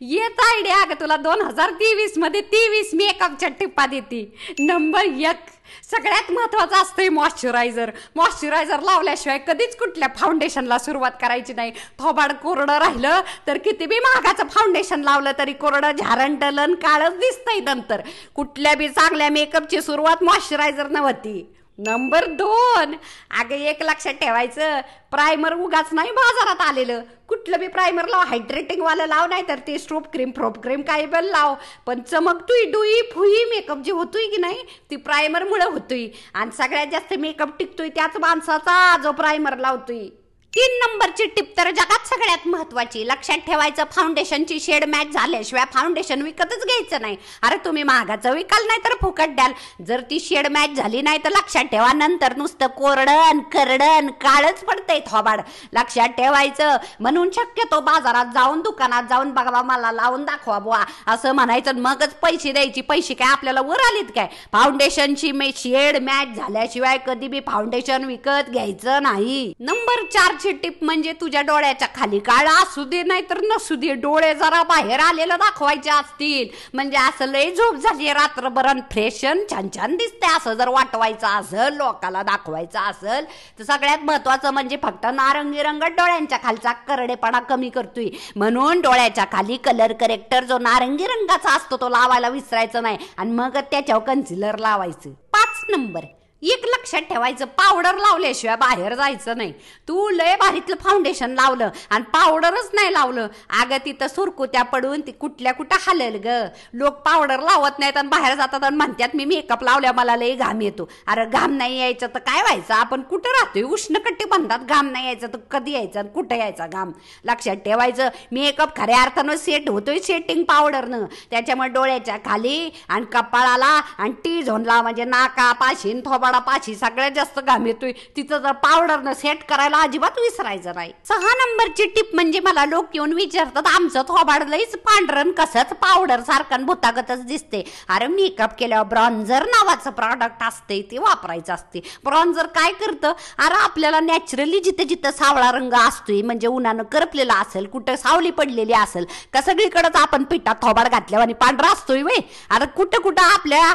येत आयडिया अगं तुला दोन हजार तेवीस मध्ये तेवीस मेकअपच्या टिप्पा देते नंबर एक सगळ्यात महत्वाचं असतंय मॉइश्चरायझर मॉइश्चरायझर लावल्याशिवाय कधीच कुठल्या फाउंडेशनला सुरुवात करायची नाही थोबाड कोरडं राहिलं तर किती बी महागाचं फाउंडेशन लावलं तरी कोरडं टलन काळच दिसतंय नंतर कुठल्या बी चांगल्या मेकअपची सुरुवात मॉइश्चरायझर न होती नंबर दोन अगं एक लक्षात ठेवायचं प्रायमर उगाच नाही बाजारात आलेलं कुठलं बी प्रायमर लाव हायड्रेटिंगवालं लाव नाही तर ते स्ट्रोप क्रीम फ्रोप क्रीम काय बल लाव पण चमकतोय डुई फुई मेकअप जे होतोय की नाही ती प्रायमरमुळं होतोय आणि सगळ्यात जास्त मेकअप टिकतोय त्याच माणसाचा जो प्रायमर लावतोय तीन नंबरची टिप तर जगात सगळ्यात महत्वाची लक्षात ठेवायचं फाउंडेशनची शेड मॅच झाल्याशिवाय फाउंडेशन विकतच घ्यायचं नाही अरे तुम्ही महागाचं विकाल नाही तर फुकट द्याल जर ती शेड मॅच झाली नाही तर लक्षात ठेवा नंतर नुसतं कोरडन करडन काळच पडतंय थोबाड लक्षात ठेवायचं म्हणून शक्यतो बाजारात जाऊन दुकानात जाऊन बघावा मला लावून दाखवा बुवा असं म्हणायचं मगच पैसे द्यायची पैसे काय आपल्याला वर आलीत काय फाउंडेशनची शेड मॅच झाल्याशिवाय कधी बी फाउंडेशन विकत घ्यायचं नाही नंबर चार माझी टिप म्हणजे तुझ्या डोळ्याच्या खाली काळ असू दे नाहीतर नसू दे डोळे जरा बाहेर आलेलं दाखवायचे असतील म्हणजे असं लय झोप झाली रात्रभर फ्रेशन छान छान दिसते असं जर वाटवायचं असेल लोकाला दाखवायचं असेल तर सगळ्यात महत्वाचं म्हणजे फक्त नारंगी रंग डोळ्यांच्या खालचा करडेपणा कमी करतोय म्हणून डोळ्याच्या खाली कलर करेक्टर जो नारंगी रंगाचा असतो तो लावायला विसरायचं नाही आणि मग त्याच्यावर कन्सिलर लावायचं पाच नंबर एक लक्षात ठेवायचं पावडर लावल्याशिवाय बाहेर जायचं नाही तू लय बारीतलं फाउंडेशन लावलं आणि पावडरच नाही लावलं अगं तिथं सुरकुत्या पडून ती कुठल्या कुठं हालेल ग लोक पावडर लावत नाहीत आणि बाहेर जातात आणि म्हणतात मी मेकअप लावल्या मला लय घाम येतो अरे घाम नाही यायचं तर काय व्हायचं आपण कुठं राहतोय उष्णकटिबंधात घाम नाही यायचं तर कधी यायचं आणि कुठं यायचा घाम लक्षात ठेवायचं मेकअप खऱ्या अर्थानं सेट होतोय सेटिंग पावडरनं त्याच्यामुळे डोळ्याच्या खाली आणि कपाळाला आणि टी झोनला म्हणजे नाका पाशीन थोबा वडापाशी सगळ्यात जास्त घाम येतोय तिथं जर पावडरनं सेट करायला अजिबात विसरायचं नाही सहा नंबरची टिप म्हणजे मला लोक येऊन विचारतात आमचं थोबाड लईच पांढरण कसंच पावडर सारखं भुतागतच दिसते अरे मेकअप केल्यावर ब्रॉन्झर नावाचं प्रॉडक्ट असते ते वापरायचं असते ब्रॉन्झर काय करतं अरे आपल्याला नॅचरली जिथे जिथे सावळा रंग असतोय म्हणजे उन्हानं करपलेला असेल कुठं सावली पडलेली असेल का सगळीकडंच आपण पिठात थोबाड घातल्यावर आणि पांढरा असतोय वे अरे कुठं कुठं आपल्या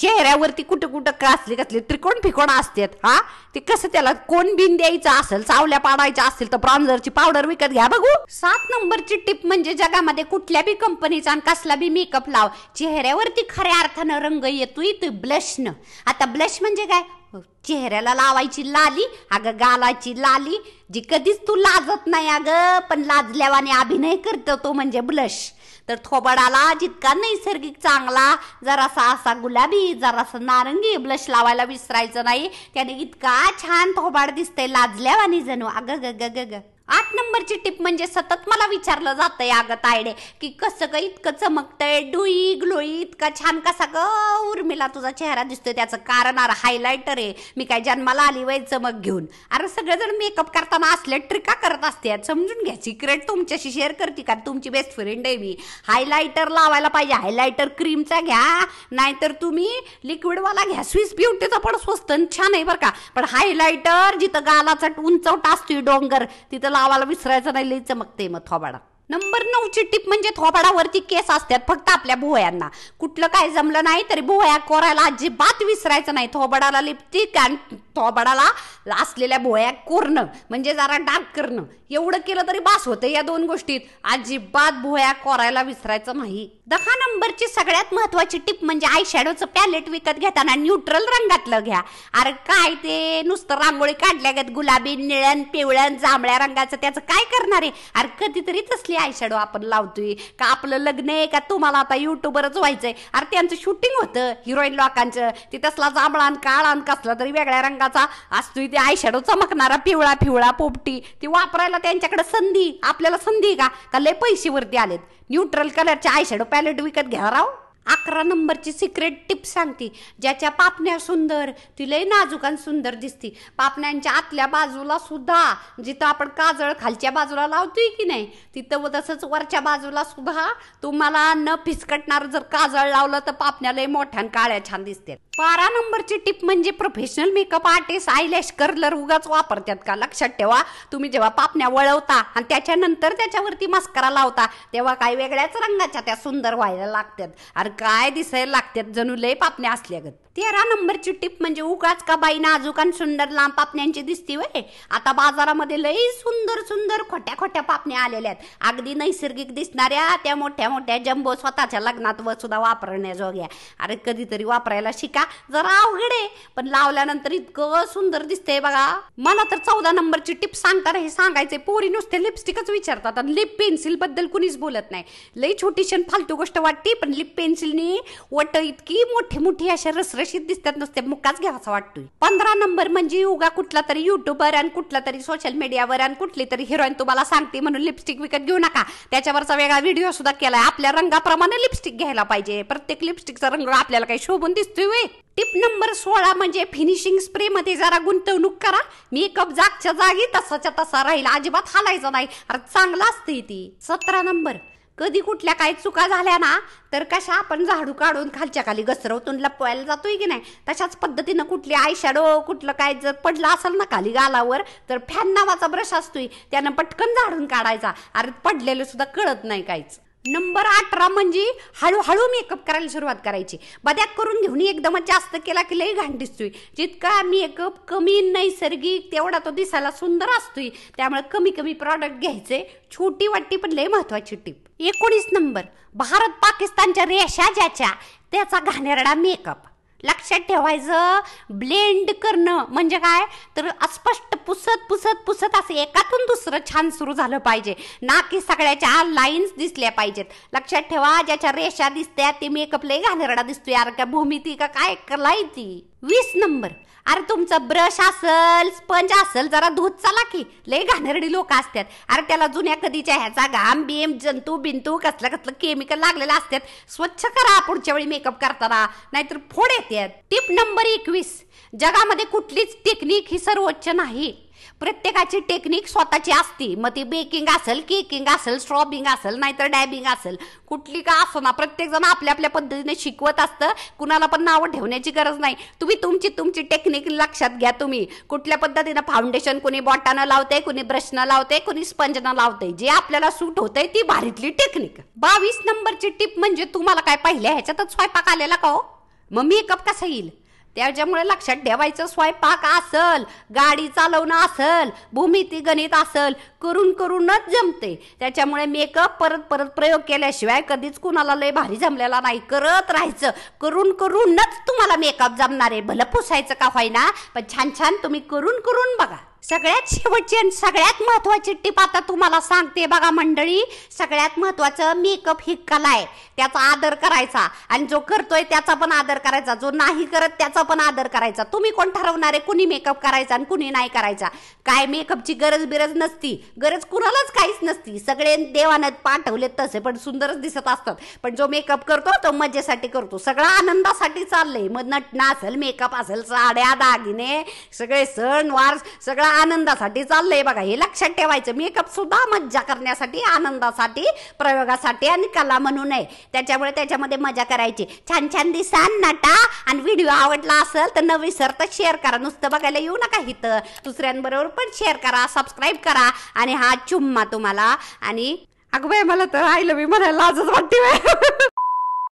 चेहऱ्यावरती कुठं कुठं कसली घातली त्रिकोण फिकोण असतात हा ते कसं त्याला कोण बिन द्यायचं असेल चावल्या पाडायच्या असतील तर ब्रॉन्झरची पावडर विकत घ्या बघू सात नंबरची टिप म्हणजे जगामध्ये कुठल्या बी कंपनीचा आणि कसला बी मेकअप लाव चेहऱ्यावरती खऱ्या अर्थानं रंग येतोय तो ब्लशनं आता ब्लश म्हणजे काय चेहऱ्याला लावायची लाली अगं गालाची लाली जी कधीच तू लाजत नाही अगं पण लाजल्यावाने अभिनय करतो तो म्हणजे ब्लश तर थोबाडाला जितका नैसर्गिक चांगला जरासा असा गुलाबी जरासा नारंगी ब्लश लावायला विसरायचं नाही त्याने इतका छान थोबाड दिसतंय लाजल्यावानी जणू ग ग ग ग आठ नंबरची टिप म्हणजे सतत मला विचारलं जातंय अगं तायडे की कसं ग इतकं चमकतंय डुई ग्लोई इतका छान कसा ग उर्मिला तुझा चेहरा दिसतोय त्याचं कारण अरे हायलायटर आहे मी काय जन्माला आली वय चमक घेऊन अरे सगळेजण मेकअप करताना असले ट्रिका करत असते समजून घ्या सिक्रेट तुमच्याशी शेअर करते कारण तुमची बेस्ट फ्रेंड आहे मी हायलायटर लावायला पाहिजे हायलायटर क्रीमचा घ्या नाहीतर तुम्ही लिक्विडवाला घ्या स्विस ब्युटीचा पण स्वस्त छान आहे बरं का पण हायलायटर जिथं गालाचा उंचवटा असतोय डोंगर तिथं लावायला विसरायचं नाही लई चमकते मग थोबाडा नंबर नऊची टीप म्हणजे थोबाडावरती केस असतात फक्त आपल्या भोयांना कुठलं काय जमलं नाही तरी भोया कोरायला अजिबात विसरायचं नाही थोबाडाला लिपस्टिक आणि थॉबडाला लासलेल्या भोया कोरणं म्हणजे जरा डार्क करणं एवढं केलं तरी बास होतं या दोन गोष्टीत अजिबात भोया कोरायला विसरायचं नाही दहा नंबरची सगळ्यात महत्वाची टिप म्हणजे आय शॅडोचं पॅलेट विकत घेताना न्यूट्रल रंगातलं घ्या अरे काय ते नुसतं रांगोळी काढल्या काढल्यागत गुलाबी निळन पिवळण जांभळ्या रंगाचं त्याचं काय करणार आहे अरे कधीतरी तसली आय शॅडो आपण लावतोय का आपलं लग्न आहे का तुम्हाला आता युट्यूबरच व्हायचंय अरे त्यांचं शूटिंग होतं हिरोईन लोकांचं ती तसला जांभळा काळा कसला तरी वेगळ्या रंग प्रकारचा असतो आय शॅडो चमकणारा पिवळा पिवळा पोपटी ती वापरायला त्यांच्याकडे संधी आपल्याला संधी का का लय पैसेवरती आलेत न्यूट्रल कलरचे शॅडो पॅलेट विकत घ्या राव अकरा नंबरची सिक्रेट टिप सांगते ज्याच्या पापण्या सुंदर तिलाही नाजूक आणि सुंदर दिसते पापण्यांच्या आतल्या बाजूला सुद्धा जिथं आपण काजळ खालच्या बाजूला लावतोय की नाही तिथं व तसंच वरच्या बाजूला सुद्धा तुम्हाला न फिसकटणार जर काजळ लावलं तर पापण्यालाही मोठ्यान काळ्या छान दिसते बारा नंबरची टिप म्हणजे professional makeup artist eyelash curler उगाच वापरतात का लक्षात ठेवा तुम्ही जेव्हा पापण्या वळवता आणि त्याच्यानंतर त्याच्यावरती मस्करा लावता तेव्हा काही वेगळ्याच रंगाच्या त्या सुंदर व्हायला लागतात अरे काय दिसायला लागतात जणू लय पापण्या असल्यागत तेरा नंबरची टिप म्हणजे उगाच का बाई नाजूक आणि सुंदर लांब पापण्यांची दिसती वय आता बाजारामध्ये लई सुंदर सुंदर खोट्या खोट्या पापण्या आलेल्या आहेत अगदी नैसर्गिक दिसणाऱ्या त्या मोठ्या मोठ्या जम्बो स्वतःच्या लग्नात व सुद्धा वापरण्याजोग्या अरे कधीतरी वापरायला शिका का जरा अवघड आहे पण लावल्यानंतर इतकं सुंदर दिसतंय बघा मला तर चौदा नंबरची टिप सांगताना हे सांगायचे पोरी नुसते लिपस्टिकच विचारतात आणि लिप पेन्सिल बद्दल कुणीच बोलत नाही लई छोटीशी फालतू गोष्ट वाटते पण लिप पेन्सिलनी वट इतकी मोठी मोठी अशा रसरशीत दिसतात नुसते मुकाच घ्यावासा वाटतोय पंधरा नंबर म्हणजे उगा कुठला तरी युट्यूबर आणि कुठला तरी सोशल मीडियावर आणि कुठली तरी हिरोईन तुम्हाला सांगते म्हणून लिपस्टिक विकत घेऊ नका त्याच्यावरचा वेगळा व्हिडिओ सुद्धा केलाय आपल्या रंगाप्रमाणे लिपस्टिक घ्यायला पाहिजे प्रत्येक लिपस्टिकचा रंग आपल्याला काही शोभून दिसतोय टिप नंबर सोळा म्हणजे फिनिशिंग स्प्रे मध्ये जरा गुंतवणूक करा मेकअप जागच्या जागी तसाच्या तसा राहील अजिबात हालायचा नाही अरे चांगला असते ती सतरा नंबर कधी कुठल्या काही चुका झाल्या ना तर कशा आपण झाडू काढून खालच्या खाली घसरवतून लपवायला जातोय की नाही तशाच पद्धतीनं कुठली आयशॅडो कुठलं काय जर पडलं असेल ना खाली गालावर तर फॅन नावाचा ब्रश असतोय त्यानं पटकन झाडून काढायचा अरे पडलेलं सुद्धा कळत नाही काहीच नंबर अठरा म्हणजे हळूहळू मेकअप करायला सुरुवात करायची बद्याक करून घेऊन एकदमच जास्त केला की लई घाण दिसतोय जितका मेकअप कमी नैसर्गिक तेवढा तो दिसायला सुंदर असतोय त्यामुळे कमी कमी प्रॉडक्ट घ्यायचे छोटी वाटती पण लई महत्वाची टीप एकोणीस नंबर भारत पाकिस्तानच्या रेषा ज्याच्या त्याचा घाणेरडा मेकअप लक्षात ठेवायचं ब्लेंड करणं म्हणजे काय तर अस्पष्ट पुसत पुसत पुसत असं एकातून दुसरं छान सुरू झालं पाहिजे ना की सगळ्याच्या लाईन्स दिसल्या पाहिजेत लक्षात ठेवा ज्याच्या रेषा दिसत्या ते मेकअप लय घाणेरडा दिसतोय यार का भूमिती का काय कलाय वीस नंबर अरे तुमचा ब्रश असल स्पंज असल जरा धूत चाला की लय घाणेरडी लोक असतात अरे त्याला जुन्या कधीच्या ह्याचा घाम बिम जंतू बिंतू कसलं कसलं केमिकल लागलेलं असतात स्वच्छ करा पुढच्या वेळी मेकअप करताना नाहीतर फोड येतात टिप नंबर एकवीस जगामध्ये कुठलीच टेक्निक ही सर्वोच्च नाही प्रत्येकाची टेक्निक स्वतःची असते मग ती बेकिंग असेल केकिंग असेल स्ट्रॉबिंग असेल नाहीतर डॅबिंग असेल कुठली का असो ना प्रत्येकजण आपल्या आपल्या पद्धतीने शिकवत असतं कुणाला पण नावं ठेवण्याची गरज नाही तुम्ही तुमची तुमची टेक्निक लक्षात घ्या तुम्ही कुठल्या पद्धतीनं फाउंडेशन कुणी बॉटानं लावते कुणी ब्रशनं लावते कुणी स्पंजनं लावते जे आपल्याला सूट होतंय ती भारीतली टेक्निक बावीस नंबरची टिप म्हणजे तुम्हाला काय पाहिलं ह्याच्यातच स्वयंपाक आलेला का हो मग मेकअप कसा येईल त्याच्यामुळे लक्षात ठेवायचं स्वयंपाक असल गाडी चालवणं असल भूमिती गणित असल करून करूनच जमते त्याच्यामुळे मेकअप परत परत प्रयोग केल्याशिवाय कधीच कुणाला लय भारी जमलेला नाही करत राहायचं करून करूनच तुम्हाला मेकअप जमणार आहे भलं पुसायचं का होईना पण छान छान तुम्ही करून करून बघा सगळ्यात शेवटची आणि सगळ्यात महत्वाची टीप आता तुम्हाला सांगते बघा मंडळी सगळ्यात महत्वाचं मेकअप ही कला आहे त्याचा आदर करायचा आणि जो करतोय त्याचा पण आदर करायचा जो नाही करत त्याचा पण आदर करायचा तुम्ही कोण ठरवणार आहे कुणी मेकअप करायचा आणि कुणी नाही करायचा काय मेकअपची गरज बिरज नसती गरज कुणालाच काहीच नसती सगळे देवानं पाठवले तसे पण सुंदरच दिसत असतात पण जो मेकअप करतो तो मजेसाठी करतो सगळा आनंदासाठी चाललंय मग नटना असेल मेकअप असेल साड्या दागिने सगळे सणवार सगळा आनंदासाठी चाललंय बघा हे लक्षात ठेवायचं मेकअप सुद्धा मज्जा करण्यासाठी आनंदासाठी प्रयोगासाठी आणि कला म्हणू नये त्याच्यामुळे त्याच्यामध्ये मजा करायची छान छान दिसान नटा आणि व्हिडिओ आवडला असेल तर न विसरता शेअर करा नुसतं बघायला येऊ नका हित दुसऱ्यांबरोबर पण शेअर करा सबस्क्राईब करा आणि हा चुम्मा तुम्हाला आणि अगं बाई मला तर आय लवी म्हणायला लाजच वाटते